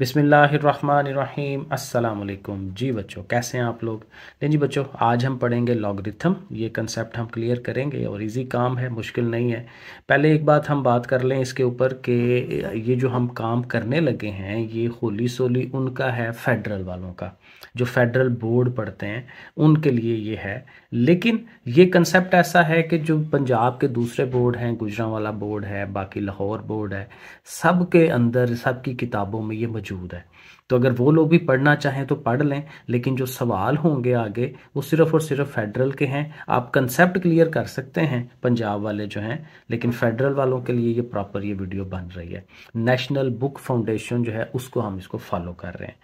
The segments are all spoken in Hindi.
बिसमीम् अल्लाम जी बच्चों कैसे हैं आप लोग नहीं जी बच्चों आज हम पढ़ेंगे लॉगरिथम ये कंसेप्ट हम क्लियर करेंगे और इजी काम है मुश्किल नहीं है पहले एक बात हम बात कर लें इसके ऊपर कि ये जो हम काम करने लगे हैं ये होली सोली उनका है फेडरल वालों का जो फेडरल बोर्ड पढ़ते हैं उनके लिए ये है लेकिन ये कंसेप्ट ऐसा है कि जो पंजाब के दूसरे बोर्ड हैं गुजरावाला बोर्ड है बाकी लाहौर बोर्ड है सब के अंदर सबकी किताबों में ये मौजूद है तो अगर वो लोग भी पढ़ना चाहें तो पढ़ लें लेकिन जो सवाल होंगे आगे वो सिर्फ और सिर्फ फेडरल के हैं आप कंसेप्ट क्लियर कर सकते हैं पंजाब वाले जो हैं लेकिन फेडरल वालों के लिए ये प्रॉपर ये वीडियो बन रही है नेशनल बुक फाउंडेशन जो है उसको हम इसको फॉलो कर रहे हैं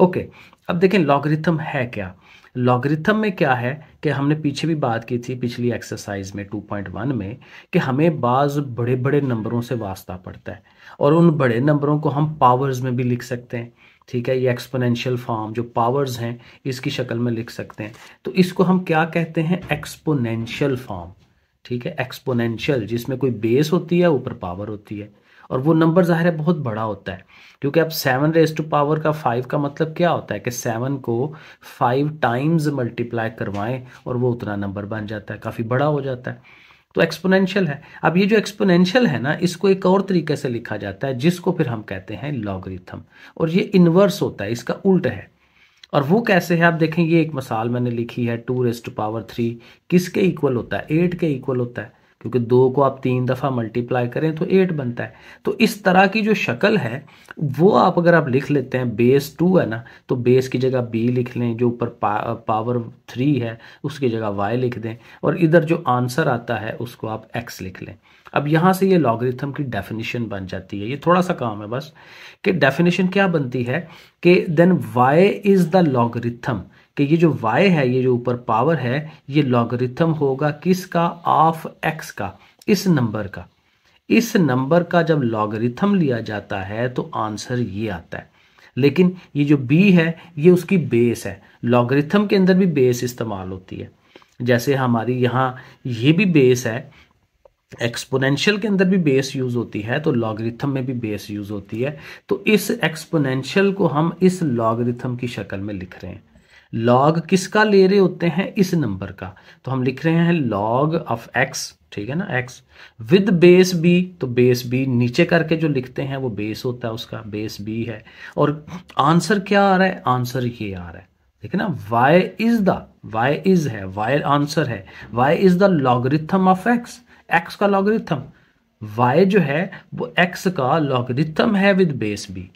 ओके अब देखें लॉगरिथम है क्या लॉगरिथम में क्या है कि हमने पीछे भी बात की थी पिछली एक्सरसाइज में 2.1 में कि हमें बाज़ बड़े बड़े नंबरों से वास्ता पड़ता है और उन बड़े नंबरों को हम पावर्स में भी लिख सकते हैं ठीक है ये एक्सपोनेंशियल फॉर्म जो पावर्स हैं इसकी शक्ल में लिख सकते हैं तो इसको हम क्या कहते हैं एक्सपोनेंशियल फॉर्म ठीक है एक्सपोनेंशियल जिसमें कोई बेस होती है ऊपर पावर होती है और वो नंबर ज़ाहिर है बहुत बड़ा होता है क्योंकि अब सेवन रेज टू पावर का फाइव का मतलब क्या होता है कि सेवन को फाइव टाइम्स मल्टीप्लाई करवाएं और वो उतना नंबर बन जाता है काफ़ी बड़ा हो जाता है तो एक्सपोनेंशियल है अब ये जो एक्सपोनेंशियल है ना इसको एक और तरीके से लिखा जाता है जिसको फिर हम कहते हैं लॉगरिथम और ये इन्वर्स होता है इसका उल्ट है और वो कैसे है आप देखें ये एक मिसाल मैंने लिखी है टू रेस्ट पावर थ्री किसके इक्वल होता है एट के इक्वल होता है क्योंकि दो को आप तीन दफ़ा मल्टीप्लाई करें तो एट बनता है तो इस तरह की जो शक्ल है वो आप अगर आप लिख लेते हैं बेस टू है ना तो बेस की जगह बी लिख लें जो ऊपर पा, पावर थ्री है उसकी जगह वाई लिख दें और इधर जो आंसर आता है उसको आप एक्स लिख लें अब यहाँ से ये लॉगरिथम की डेफिनेशन बन जाती है ये थोड़ा सा काम है बस कि डेफिनेशन क्या बनती है कि then y is the logarithm कि ये जो y है ये जो ऊपर पावर है ये लॉगरिथम होगा किसका ऑफ x का इस नंबर का इस नंबर का जब लॉगरिथम लिया जाता है तो आंसर ये आता है लेकिन ये जो b है ये उसकी बेस है लॉगरिथम के अंदर भी बेस इस्तेमाल होती है जैसे हमारी यहाँ ये भी बेस है एक्सपोनेंशियल के अंदर भी बेस यूज़ होती है तो लॉगरिथम में भी बेस यूज़ होती है तो इस एक्सपोनेंशियल को हम इस लॉगरिथम की शक्ल में लिख रहे हैं लॉग किसका ले रहे होते हैं इस नंबर का तो हम लिख रहे हैं लॉग ऑफ एक्स ठीक है ना एक्स विद बेस बी तो बेस बी नीचे करके जो लिखते हैं वो बेस होता है उसका बेस बी है और आंसर क्या आ रहा है आंसर ये आ रहा है ठीक है ना y is the y is है वाई आंसर है y is the logarithm of x x का लॉगरिथम वाई जो है वो एक्स का लॉगरिथम है विद बेस बी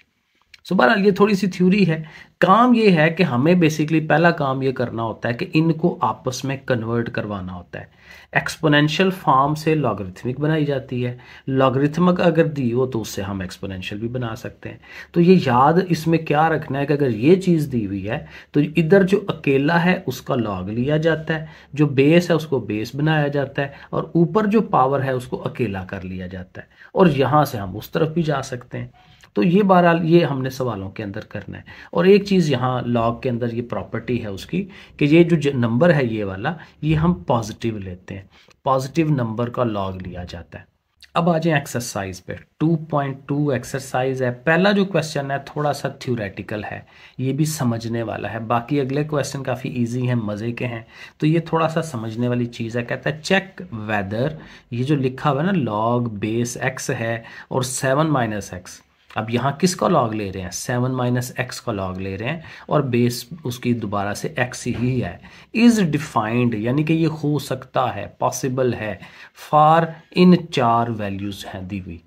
सो बहरहाल ये थोड़ी सी थ्योरी है काम ये है कि हमें बेसिकली पहला काम ये करना होता है कि इनको आपस में कन्वर्ट करवाना होता है एक्सपोनेंशियल फॉर्म से लॉगरिथमिक बनाई जाती है लॉगरिथमिक अगर दी हो तो उससे हम एक्सपोनेंशियल भी बना सकते हैं तो ये याद इसमें क्या रखना है कि अगर ये चीज़ दी हुई है तो इधर जो अकेला है उसका लॉग लिया जाता है जो बेस है उसको बेस बनाया जाता है और ऊपर जो पावर है उसको अकेला कर लिया जाता है और यहाँ से हम उस तरफ भी जा सकते हैं तो ये बहरहाल ये हमने सवालों के अंदर करना है और एक चीज़ यहाँ लॉग के अंदर ये प्रॉपर्टी है उसकी कि ये जो नंबर है ये वाला ये हम पॉजिटिव लेते हैं पॉजिटिव नंबर का लॉग लिया जाता है अब आ जाए एक्सरसाइज पे 2.2 एक्सरसाइज है पहला जो क्वेश्चन है थोड़ा सा थ्योरेटिकल है ये भी समझने वाला है बाकी अगले क्वेश्चन काफ़ी इजी हैं मज़े के हैं तो ये थोड़ा सा समझने वाली चीज़ है कहता है चेक वेदर ये जो लिखा हुआ है ना लॉग बेस एक्स है और सेवन माइनस एक्स अब यहाँ किसका लॉग ले रहे हैं सेवन माइनस एक्स का लॉग ले रहे हैं और बेस उसकी दोबारा से एक्स ही है इज़ डिफाइंड यानी कि ये हो सकता है पॉसिबल है फार इन चार वैल्यूज़ हैं दी हुई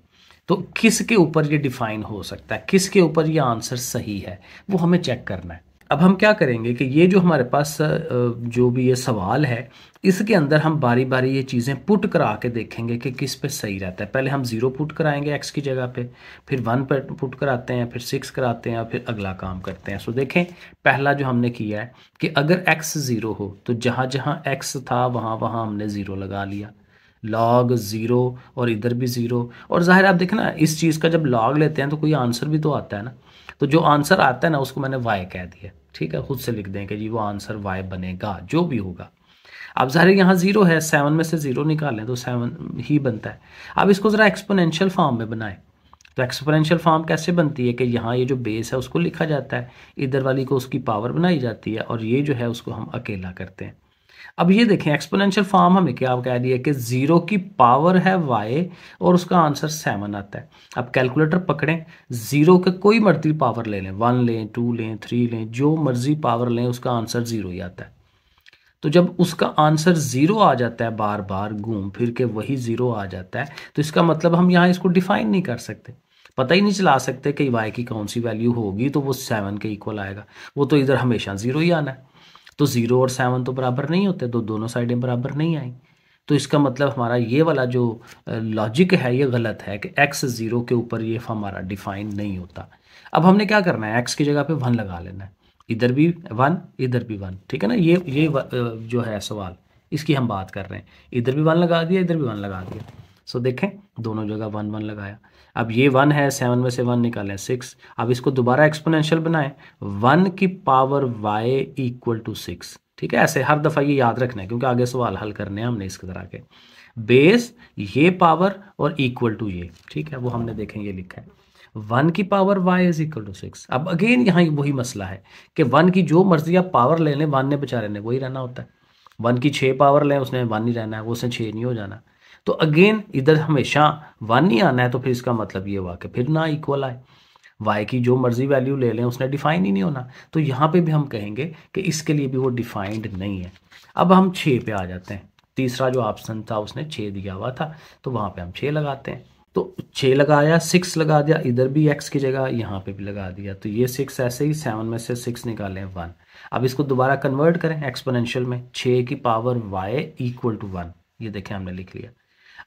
तो किसके ऊपर ये डिफाइन हो सकता है किसके ऊपर ये आंसर सही है वो हमें चेक करना है अब हम क्या करेंगे कि ये जो हमारे पास जो भी ये सवाल है इसके अंदर हम बारी बारी ये चीज़ें पुट करा के देखेंगे कि किस पे सही रहता है पहले हम ज़ीरो पुट कराएंगे एक्स की जगह पे फिर वन पर पुट कराते हैं फिर सिक्स कराते हैं और फिर अगला काम करते हैं सो देखें पहला जो हमने किया है कि अगर एक्स ज़ीरो हो तो जहाँ जहाँ एक्स था वहाँ वहाँ हमने ज़ीरो लगा लिया लॉग ज़ीरो और इधर भी ज़ीरो और ज़ाहिर आप देखें ना इस चीज़ का जब लॉग लेते हैं तो कोई आंसर भी तो आता है ना तो जो आंसर आता है ना उसको मैंने वाई कह दिया ठीक है खुद से लिख दें कि जी वो आंसर वाई बनेगा जो भी होगा अब ज़ाहिर यहाँ ज़ीरो है सेवन में से ज़ीरो निकालें तो सेवन ही बनता है अब इसको ज़रा एक्सपोनेंशियल फॉर्म में बनाएं तो एक्सपोनेंशियल फॉर्म कैसे बनती है कि यहाँ ये जो बेस है उसको लिखा जाता है इधर वाली को उसकी पावर बनाई जाती है और ये जो है उसको हम अकेला करते हैं अब ये देखें एक्सपोनेंशियल फॉर्म हमें क्या कह दिया कि ज़ीरो की पावर है वाई और उसका आंसर सेवन आता है अब कैलकुलेटर पकड़ें ज़ीरो के कोई मर्जी पावर ले लें वन लें टू लें थ्री लें जो मर्जी पावर लें उसका आंसर ज़ीरो ही आता है तो जब उसका आंसर ज़ीरो आ जाता है बार बार घूम फिर के वही ज़ीरो आ जाता है तो इसका मतलब हम यहाँ इसको डिफाइन नहीं कर सकते पता ही नहीं चला सकते कि वाई की कौन सी वैल्यू होगी तो वो सेवन के इक्वल आएगा वो तो इधर हमेशा ज़ीरो ही आना है तो ज़ीरो और सेवन तो बराबर नहीं होते तो दोनों साइडें बराबर नहीं आई तो इसका मतलब हमारा ये वाला जो लॉजिक है ये गलत है कि एक्स ज़ीरो के ऊपर ये हमारा डिफाइन नहीं होता अब हमने क्या करना है एक्स की जगह पे वन लगा लेना है इधर भी वन इधर भी वन ठीक है ना ये ये जो है सवाल इसकी हम बात कर रहे हैं इधर भी वन लगा दिया इधर भी वन लगा दिया सो देखें दोनों जगह वन वन लगाया अब ये वन है सेवन में से वन निकालें सिक्स अब इसको दोबारा एक्सपोनेंशियल बनाएं वन की power y equal to six ठीक है ऐसे हर दफ़ा ये याद रखना है क्योंकि आगे सवाल हल करने हैं हमने इस तरह के बेस ये पावर और इक्वल टू ये ठीक है वो हमने देखें ये लिखा है वन की power y is equal to six अब अगेन यहाँ वही मसला है कि वन की जो मर्जी आप पावर ले लें वन ने बेचारे ने वही रहना होता है वन की छः पावर लें उसने वन ही रहना है उसने छः नहीं हो जाना तो अगेन इधर हमेशा वन ही आना है तो फिर इसका मतलब ये हुआ कि फिर ना इक्वल आए वाई की जो मर्जी वैल्यू ले लें उसने डिफाइन ही नहीं होना तो यहाँ पे भी हम कहेंगे कि इसके लिए भी वो डिफाइंड नहीं है अब हम छः पे आ जाते हैं तीसरा जो ऑप्शन था उसने छः दिया हुआ था तो वहाँ पे हम छः लगाते हैं तो छः लगाया सिक्स लगा दिया इधर भी एक्स की जगह यहाँ पे भी लगा दिया तो ये सिक्स ऐसे ही सेवन में से सिक्स निकालें वन अब इसको दोबारा कन्वर्ट करें एक्सपोनेंशियल में छः की power y equal to one ये देखें हमने लिख लिया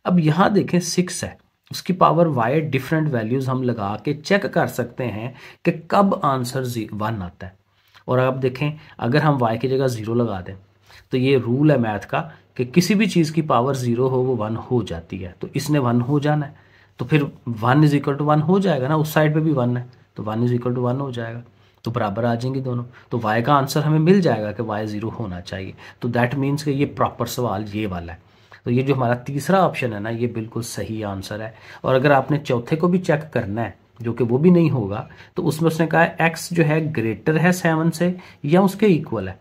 अब यहाँ देखें सिक्स है उसकी पावर वाई डिफरेंट वैल्यूज हम लगा के चेक कर सकते हैं कि कब आंसर वन आता है और आप देखें अगर हम वाई की जगह ज़ीरो लगा दें तो ये रूल है मैथ का कि किसी भी चीज़ की पावर ज़ीरो हो वो वन हो जाती है तो इसने वन हो जाना है तो फिर one is equal to one हो जाएगा ना उस साइड पे भी वन है तो one is equal to one हो जाएगा तो बराबर आ जाएंगे दोनों तो वाई का आंसर हमें मिल जाएगा कि वाई ज़ीरो होना चाहिए तो दैट मीन्स कि ये प्रॉपर सवाल ये वाला है तो ये जो हमारा तीसरा ऑप्शन है ना ये बिल्कुल सही आंसर है और अगर आपने चौथे को भी चेक करना है जो कि वो भी नहीं होगा तो उसमें उसने कहा एक्स जो है ग्रेटर है सेवन से या उसके इक्वल है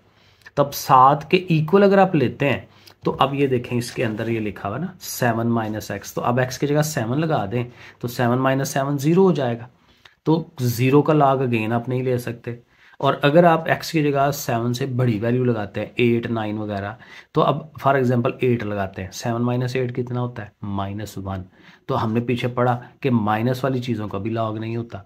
तब तो सात के इक्वल अगर आप लेते हैं तो अब ये देखें इसके अंदर ये लिखा हुआ ना सेवन माइनस एक्स तो अब एक्स की जगह सेवन लगा दें तो सेवन माइनस सेवन ज़ीरो हो जाएगा तो ज़ीरो का लाग अगेन आप नहीं ले सकते और अगर आप एक्स की जगह सेवन से बड़ी वैल्यू लगाते हैं एट नाइन वगैरह तो अब फॉर एग्जांपल एट लगाते हैं सेवन माइनस एट कितना होता है माइनस वन तो हमने पीछे पढ़ा कि माइनस वाली चीज़ों का भी लॉग नहीं होता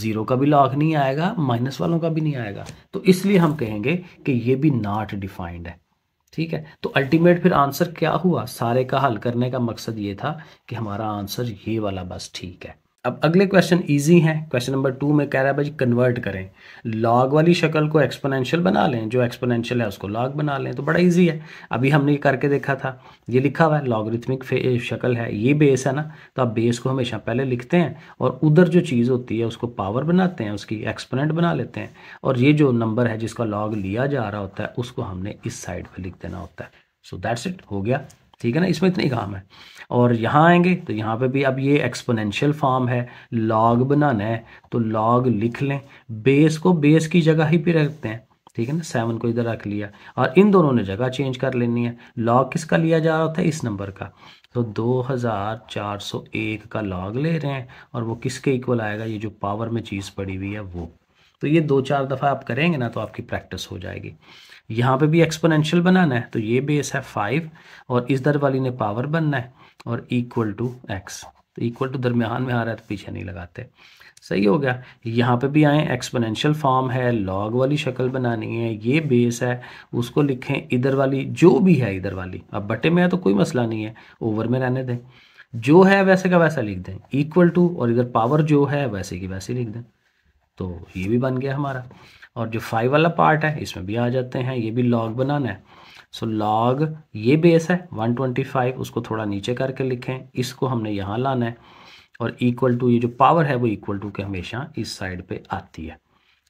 ज़ीरो का भी लॉग नहीं आएगा माइनस वालों का भी नहीं आएगा तो इसलिए हम कहेंगे कि ये भी नॉट डिफाइंड है ठीक है तो अल्टीमेट फिर आंसर क्या हुआ सारे का हल करने का मकसद ये था कि हमारा आंसर ये वाला बस ठीक है अब अगले क्वेश्चन इजी है क्वेश्चन नंबर टू में कह रहा है भाई कन्वर्ट करें लॉग वाली शक्ल को एक्सपोनेंशियल बना लें जो एक्सपोनेंशियल है उसको लॉग बना लें तो बड़ा इजी है अभी हमने ये करके देखा था ये लिखा हुआ है लॉगरिथमिक शक्ल है ये बेस है ना तो आप बेस को हमेशा पहले लिखते हैं और उधर जो चीज़ होती है उसको पावर बनाते हैं उसकी एक्सपोनेंट बना लेते हैं और ये जो नंबर है जिसका लॉग लिया जा रहा होता है उसको हमने इस साइड पर लिख देना होता है सो दैट्स इट हो गया ठीक है ना इसमें इतने काम है और यहाँ आएंगे तो यहाँ पे भी अब ये एक्सपोनेंशियल फॉर्म है लॉग बनाना है तो लॉग लिख लें बेस को बेस की जगह ही पे रखते हैं ठीक है ना सेवन को इधर रख लिया और इन दोनों ने जगह चेंज कर लेनी है लॉग किसका लिया जा रहा था इस नंबर का तो 2401 का लॉग ले रहे हैं और वो किसके इक्वल आएगा ये जो पावर में चीज़ पड़ी हुई है वो तो ये दो चार दफ़ा आप करेंगे ना तो आपकी प्रैक्टिस हो जाएगी यहाँ पे भी एक्सपोनेंशियल बनाना है तो ये बेस है फाइव और इस दर वाली ने पावर बनना है और इक्वल टू एक्स तो इक्वल टू दरमियान में आ रहा है तो पीछे नहीं लगाते सही हो गया यहाँ पे भी आए एक्सपोनेंशियल फॉर्म है लॉग वाली शक्ल बनानी है ये बेस है उसको लिखें इधर वाली जो भी है इधर वाली अब बटे में है तो कोई मसला नहीं है ओवर में रहने दें जो है वैसे का वैसा लिख दें इक्वल टू और इधर पावर जो है वैसे की वैसे लिख दें तो ये भी बन गया हमारा और जो फाइव वाला पार्ट है इसमें भी आ जाते हैं ये भी लॉग बनाना है सो so, लॉग ये बेस है 125 उसको थोड़ा नीचे करके लिखें इसको हमने यहाँ लाना है और इक्वल टू ये जो पावर है वो इक्वल टू के हमेशा इस साइड पे आती है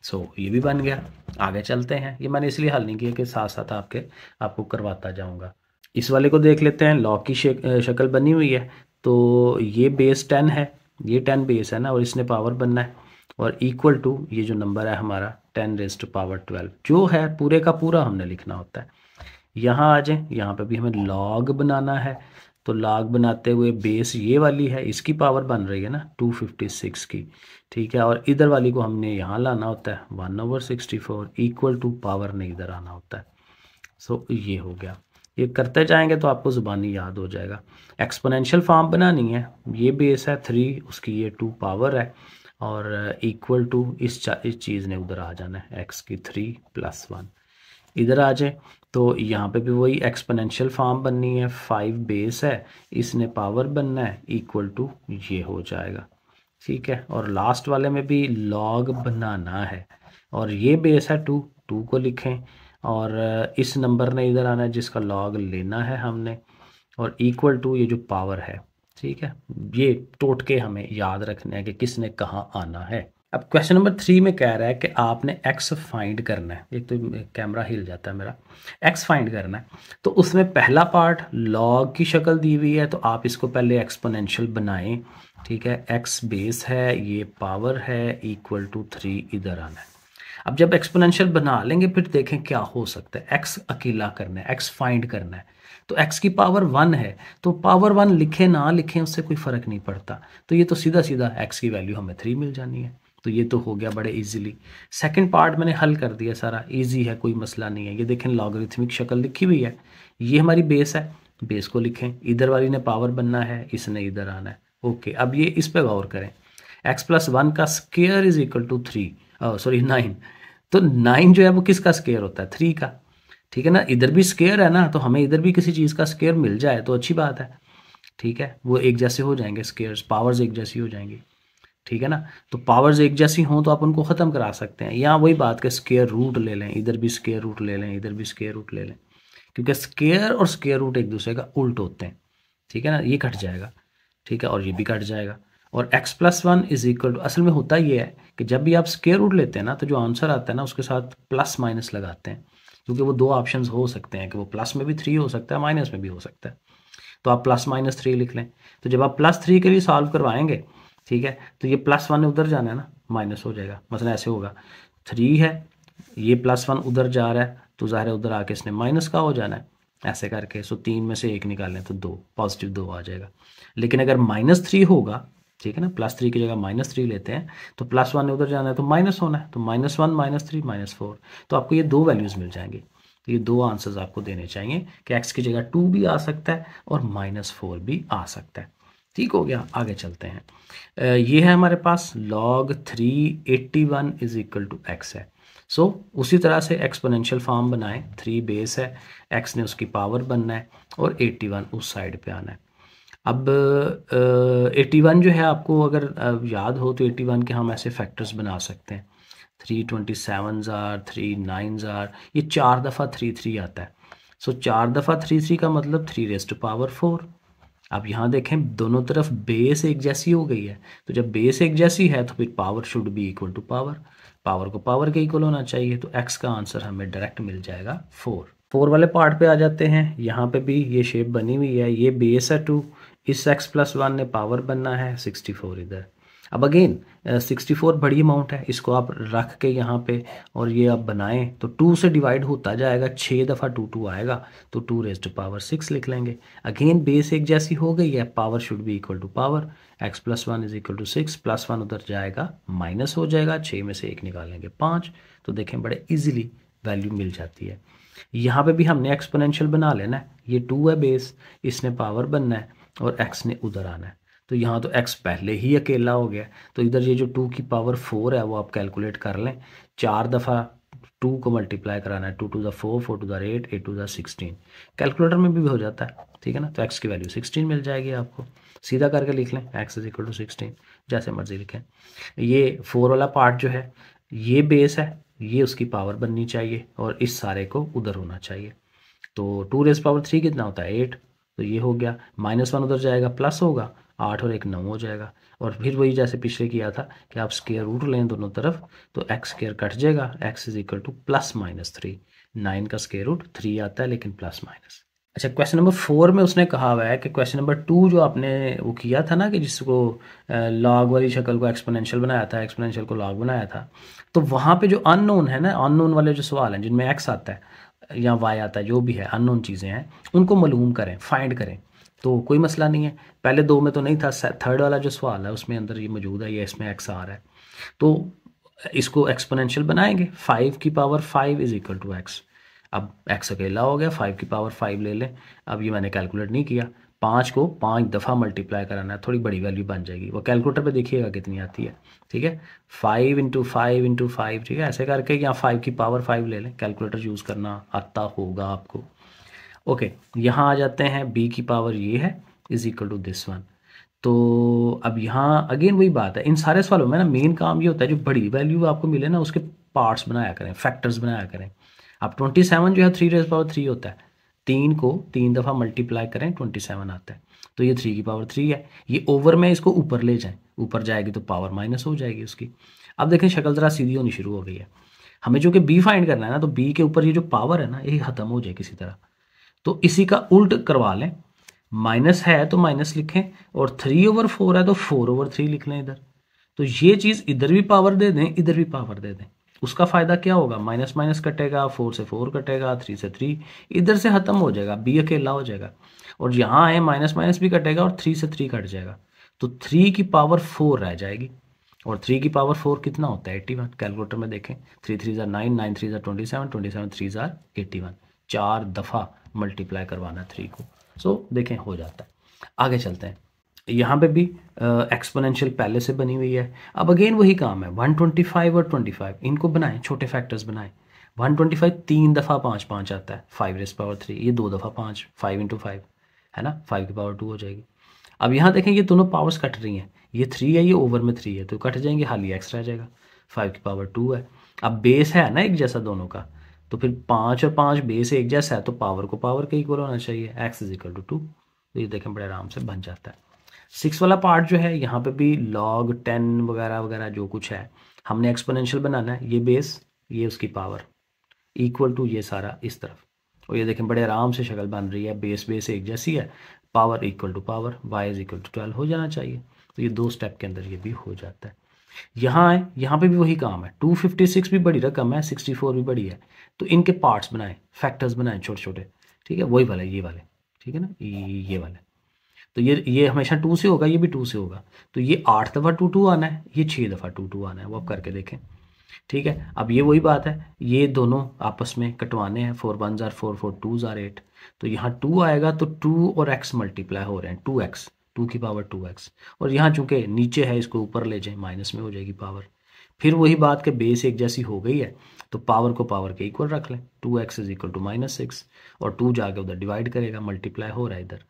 सो so, ये भी बन गया आगे चलते हैं ये मैंने इसलिए हल नहीं किया कि साथ साथ आपके आपको करवाता जाऊँगा इस वाले को देख लेते हैं लॉग की शक्ल बनी हुई है तो ये बेस टेन है ये टेन बेस है ना और इसने पावर बनना है और इक्वल टू ये जो नंबर है हमारा ten raise to power twelve जो है पूरे का पूरा हमने लिखना होता है यहाँ आ जाए यहाँ पे भी हमें लॉग बनाना है तो लॉग बनाते हुए बेस ये वाली है इसकी पावर बन रही है ना 256 की ठीक है और इधर वाली को हमने यहाँ लाना होता है one over sixty four equal to power ने इधर आना होता है सो ये हो गया ये करते जाएंगे तो आपको ज़ुबानी याद हो जाएगा एक्सपोनेंशियल फॉर्म बनानी है ये बेस है थ्री उसकी ये टू पावर है और इक्वल टू इस इस चीज़ ने उधर आ जाना है एक्स की थ्री प्लस वन इधर आ जाए तो यहाँ पे भी वही एक्सपोनेंशियल फॉर्म बननी है फाइव बेस है इसने पावर बनना है इक्वल टू ये हो जाएगा ठीक है और लास्ट वाले में भी लॉग बनाना है और ये बेस है टू टू को लिखें और इस नंबर ने इधर आना है जिसका लॉग लेना है हमने और इक्वल टू ये जो पावर है ठीक है ये टोटके हमें याद रखने हैं कि किसने कहाँ आना है अब क्वेश्चन नंबर थ्री में कह रहा है कि आपने एक्स फाइंड करना है एक तो कैमरा हिल जाता है मेरा एक्स फाइंड करना है तो उसमें पहला पार्ट लॉग की शक्ल दी हुई है तो आप इसको पहले एक्सपोनेंशियल बनाएं ठीक है एक्स बेस है ये पावर है इक्वल टू थ्री इधर आना है अब जब एक्सपोनेंशियल बना लेंगे फिर देखें क्या हो सकता है एक्स अकेला करना है एक्स फाइंड करना है तो एक्स की पावर वन है तो पावर वन लिखे ना लिखे उससे कोई फ़र्क नहीं पड़ता तो ये तो सीधा सीधा एक्स की वैल्यू हमें थ्री मिल जानी है तो ये तो हो गया बड़े इजीली सेकंड पार्ट मैंने हल कर दिया सारा इजी है कोई मसला नहीं है ये देखें लॉगरिथमिक शक्ल लिखी हुई है ये हमारी बेस है बेस को लिखें इधर वाली ने पावर बनना है इसने इधर आना है ओके अब ये इस पर गौर करें एक्स प्लस वन का square is equal to three sorry nine तो नाइन जो है वो किसका स्केयर होता है थ्री का ठीक है ना इधर भी स्केयर है ना तो हमें इधर भी किसी चीज़ का स्केयर मिल जाए तो अच्छी बात है ठीक है वो एक जैसे हो जाएंगे स्केयर्स पावर्स एक जैसी हो जाएंगी ठीक है ना तो पावर्स एक जैसी हों तो आप उनको ख़त्म करा सकते हैं या वही बात के स्केयर रूट ले लें इधर भी स्केयर रूट ले लें इधर भी स्केयर रूट ले लें क्योंकि स्केयर और स्केयर रूट एक दूसरे का उल्ट होते हैं ठीक है ना ये कट जाएगा ठीक है और ये भी कट जाएगा और x plus one is equal to असल में होता ये है कि जब भी आप स्केयर रूट लेते हैं ना तो जो आंसर आता है ना उसके साथ प्लस माइनस लगाते हैं क्योंकि वो दो ऑप्शन हो सकते हैं कि वो प्लस में भी थ्री हो सकता है माइनस में भी हो सकता है तो आप प्लस माइनस थ्री लिख लें तो जब आप प्लस थ्री के लिए सॉल्व करवाएंगे ठीक है तो ये प्लस वन उधर जाना है ना माइनस हो जाएगा मसला मतलब ऐसे होगा थ्री है ये प्लस वन उधर जा रहा है तो ज़ाहिर उधर आके इसने माइनस का हो जाना है ऐसे करके सो तीन में से एक निकालें तो दो पॉजिटिव दो आ जाएगा लेकिन अगर माइनस थ्री होगा ठीक है ना प्लस थ्री की जगह माइनस थ्री लेते हैं तो प्लस वन उधर जाना है तो माइनस होना है तो minus one minus three minus four तो आपको ये दो वैल्यूज़ मिल जाएंगे तो ये दो आंसर्स आपको देने चाहिए कि एक्स की जगह टू भी आ सकता है और माइनस फोर भी आ सकता है ठीक हो गया आगे चलते हैं ये है हमारे पास log three eighty one is equal to x है सो उसी तरह से एक्सपोनेंशियल फॉर्म बनाएं थ्री बेस है एक्स ने उसकी पावर बनना है और एट्टी वन उस साइड पर आना है अब एटी वन जो है आपको अगर याद हो तो एटी वन के हम ऐसे फैक्टर्स बना सकते हैं थ्री ट्वेंटी सेवन ज़ार थ्री नाइन ज़ार ये चार दफ़ा थ्री थ्री आता है सो चार दफ़ा थ्री थ्री का मतलब थ्री रेस्ट पावर फोर अब यहाँ देखें दोनों तरफ बेस एक जैसी हो गई है तो जब बेस एक जैसी है तो फिर power should be equal to power power को पावर के इक्वल होना चाहिए तो एक्स का आंसर हमें डायरेक्ट मिल जाएगा फोर फोर वाले पार्ट पे आ जाते हैं यहाँ पे भी ये शेप बनी हुई है ये बेस है टू इस एक्स प्लस वन ने पावर बनना है सिक्सटी फोर इधर अब अगेन सिक्सटी फोर बड़ी अमाउंट है इसको आप रख के यहाँ पे और ये आप बनाएं तो टू से डिवाइड होता जाएगा छः दफ़ा टू टू आएगा तो two raise to power six लिख लेंगे अगेन बेस एक जैसी हो गई है power should be equal to power x plus one is equal to six plus one उधर जाएगा माइनस हो जाएगा छः में से एक निकाल लेंगे पाँच तो देखें बड़े ईजिली वैल्यू मिल जाती है यहाँ पे भी हमने एक्सपोनेंशियल बना लेना है ये टू है बेस इसने पावर बनना है और एक्स ने उधर आना है तो यहाँ तो एक्स पहले ही अकेला हो गया तो इधर ये जो टू की पावर फोर है वो आप कैलकुलेट कर लें चार दफ़ा टू को मल्टीप्लाई कराना है टू टू दर फोर फोर टू दर एट एट टू दर सिक्सटीन कैलकुलेटर में भी हो जाता है ठीक है ना तो एक्स की वैल्यू सिक्सटीन मिल जाएगी आपको सीधा करके लिख लें x is equal to sixteen जैसे मर्जी लिखें ये फोर वाला पार्ट जो है ये बेस है ये उसकी पावर बननी चाहिए और इस सारे को उधर होना चाहिए तो टू रेज पावर थ्री कितना होता है एट तो ये हो गया माइनस वन उधर जाएगा प्लस होगा आठ और एक नौ हो जाएगा और फिर वही जैसे पिछले किया था कि आप स्केयर रूट लें दोनों तरफ तो एक्स स्केयर कट जाएगा x is equal to plus minus three nine का स्केयर रूट थ्री आता है लेकिन प्लस माइनस अच्छा क्वेश्चन नंबर फोर में उसने कहा हुआ है कि क्वेश्चन नंबर टू जो आपने वो किया था ना कि जिसको लॉग वाली शक्ल को एक्सपोनेंशियल बनाया था एक्सपोनेंशियल को लॉग बनाया था तो वहाँ पे जो अननोन है ना अननोन वाले जो सवाल हैं जिनमें एक्स आता है या वाई आता है जो भी है अननोन चीज़ें हैं उनको मलूम करें फाइंड करें तो कोई मसला नहीं है पहले दो में तो नहीं था थर्ड वाला जो सवाल है उसमें अंदर ये मौजूद है या इसमें एक्स आ रहा है तो इसको एक्सपोनेंशियल बनाएंगे फाइव की power five is equal to x अब एक्स अकेला हो गया फाइव की पावर फाइव ले लें अब ये मैंने कैलकुलेट नहीं किया पाँच को पाँच दफ़ा मल्टीप्लाई कराना है थोड़ी बड़ी वैल्यू बन जाएगी वो कैलकुलेटर पे देखिएगा कितनी आती है ठीक है five into five into five ठीक है ऐसे करके यहाँ फाइव की पावर फाइव ले लें कैलकुलेटर यूज़ करना आता होगा आपको ओके यहाँ आ जाते हैं बी की पावर ये है is equal to this one तो अब यहाँ अगेन वही बात है इन सारे सवालों में ना मेन काम ये होता है जो बड़ी वैल्यू आपको मिले ना उसके पार्ट्स बनाया करें फैक्टर्स बनाया करें अब ट्वेंटी सेवन जो है थ्री रेज पावर थ्री होता है तीन को तीन दफ़ा मल्टीप्लाई करें ट्वेंटी सेवन आता है तो ये थ्री की पावर थ्री है ये ओवर में इसको ऊपर ले जाएं ऊपर जाएगी तो पावर माइनस हो जाएगी उसकी अब देखें शक्ल ज़रा सीधी होनी शुरू हो गई है हमें जो कि बी फाइंड करना है ना तो बी के ऊपर ये जो पावर है ना ये ख़त्म हो जाए किसी तरह तो इसी का उल्ट करवा लें माइनस है तो माइनस लिखें और थ्री ओवर फोर है तो फोर ओवर थ्री लिख लें इधर तो ये चीज़ इधर भी पावर दे दें इधर भी पावर दे दें उसका फ़ायदा क्या होगा माइनस माइनस कटेगा फोर से फोर कटेगा थ्री से थ्री इधर से ख़त्म हो जाएगा बी अकेला हो जाएगा और यहाँ आए माइनस माइनस भी कटेगा और थ्री से थ्री कट जाएगा तो थ्री की पावर फोर रह जाएगी और थ्री की पावर फोर कितना होता है एट्टी वन कैलकुलेटर में देखें थ्री थ्री ज़ार नाइन नाइन थ्री ज़ार twenty seven twenty seven three ज़ार एट्टी वन चार दफ़ा मल्टीप्लाई करवाना थ्री को सो so, देखें हो जाता है आगे चलते हैं यहाँ पे भी एक्सपोनेंशियल पहले से बनी हुई है अब अगेन वही काम है 125 और 25 इनको बनाएं छोटे फैक्टर्स बनाएं 125 तीन दफ़ा पाँच पाँच आता है फाइव रेस पावर थ्री ये दो दफ़ा पाँच फाइव इंटू फाइव है ना फाइव की पावर टू हो जाएगी अब यहाँ देखें ये दोनों पावर्स कट रही हैं ये थ्री है ये ओवर में थ्री है तो कट जाएंगे हाल ही एक्स रह जाएगा फाइव की पावर टू है अब बेस है ना एक जैसा दोनों का तो फिर पाँच और पाँच बेस एक जैसा है तो पावर को पावर के इक्वल होना चाहिए x is equal to two तो ये देखें बड़े आराम से बन जाता है सिक्स वाला पार्ट जो है यहाँ पे भी लॉग टेन वगैरह वगैरह जो कुछ है हमने एक्सपोनेंशियल बनाना है ये बेस ये उसकी पावर इक्वल टू ये सारा इस तरफ और ये देखें बड़े आराम से शक्ल बन रही है बेस बेस एक जैसी है power equal to power y is equal to twelve हो जाना चाहिए तो ये दो स्टेप के अंदर ये भी हो जाता है यहाँ आए यहाँ पे भी वही काम है 256 भी बड़ी रकम है 64 भी बड़ी है तो इनके पार्ट्स बनाएं फैक्टर्स बनाएं छोटे छोटे ठीक है वही वाले ये वाले ठीक है ना ये वाले तो ये ये हमेशा टू से होगा ये भी टू से होगा तो ये आठ दफ़ा टू टू आना है ये छः दफ़ा टू टू आना है वो आप करके देखें ठीक है अब ये वही बात है ये दोनों आपस में कटवाने हैं फोर वन ज़ार फोर फोर टू ज़ार एट तो यहाँ टू आएगा तो टू और एक्स मल्टीप्लाई हो रहे हैं टू एक्स टू की पावर टू एक्स और यहाँ चूंकि नीचे है इसको ऊपर ले जाए माइनस में हो जाएगी पावर फिर वही बात कि बेस एक जैसी हो गई है तो पावर को पावर के इक्वल रख लें two x is equal to minus six और टू जाके उधर डिवाइड करेगा मल्टीप्लाई हो रहा है इधर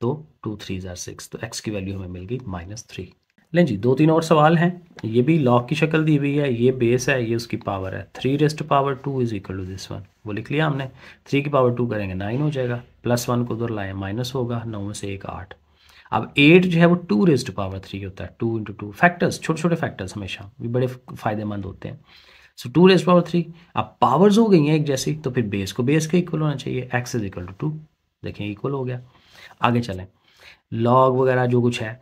तो टू थ्री ज़ार सिक्स तो एक्स की वैल्यू हमें मिल गई माइनस थ्री लें जी दो तीन और सवाल हैं ये भी लॉग की शक्ल दी हुई है ये बेस है ये उसकी पावर है three raised power two is equal to this one वो लिख लिया हमने थ्री की पावर टू करेंगे नाइन हो जाएगा प्लस वन को उधर लाए माइनस होगा नौ में से एक आठ अब एट जो है वो टू रेस्ट पावर थ्री होता है टू इंटू टू फैक्टर्स छोटे छोटे फैक्टर्स हमेशा भी बड़े फायदेमंद होते हैं so two raised power three अब पावर्स हो गई हैं एक जैसी तो फिर बेस को बेस के इक्वल होना चाहिए x is equal to two देखें इक्वल हो गया आगे चलें लॉग वगैरह जो कुछ है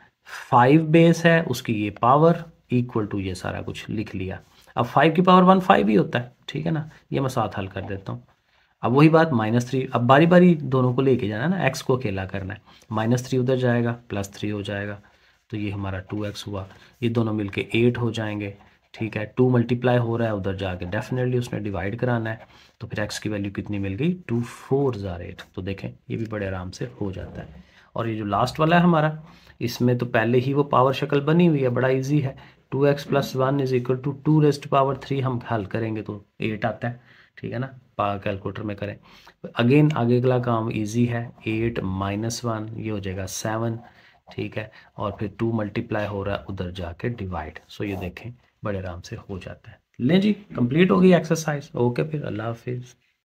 फाइव बेस है उसकी ये पावर इक्वल टू ये सारा कुछ लिख लिया अब फाइव की पावर वन फाइव ही होता है ठीक है ना ये मैं साथ हल कर देता हूँ अब वही बात माइनस थ्री अब बारी बारी दोनों को लेके जाना है ना एक्स को अकेला करना है माइनस थ्री उधर जाएगा प्लस थ्री हो जाएगा तो ये हमारा टू एक्स हुआ ये दोनों मिलके एट हो जाएंगे ठीक है टू मल्टीप्लाई हो रहा है उधर जाके डेफिनेटली उसने डिवाइड कराना है तो फिर एक्स की वैल्यू कितनी मिल गई टू फोर ज़ार एट तो देखें ये भी बड़े आराम से हो जाता है और ये जो लास्ट वाला है हमारा इसमें तो पहले ही वो पावर शक्ल बनी हुई है बड़ा इजी है two x plus one is equal to two raised power three हम हल करेंगे तो एट आता है ठीक है ना पावर कैलकुलेटर में करें अगेन आगे अगला काम इजी है एट माइनस वन ये हो जाएगा सेवन ठीक है और फिर टू मल्टीप्लाई हो रहा है उधर जाके डिवाइड सो ये देखें बड़े आराम से हो जाता है लें जी कंप्लीट होगी एक्सरसाइज ओके फिर अल्लाह हाफिज़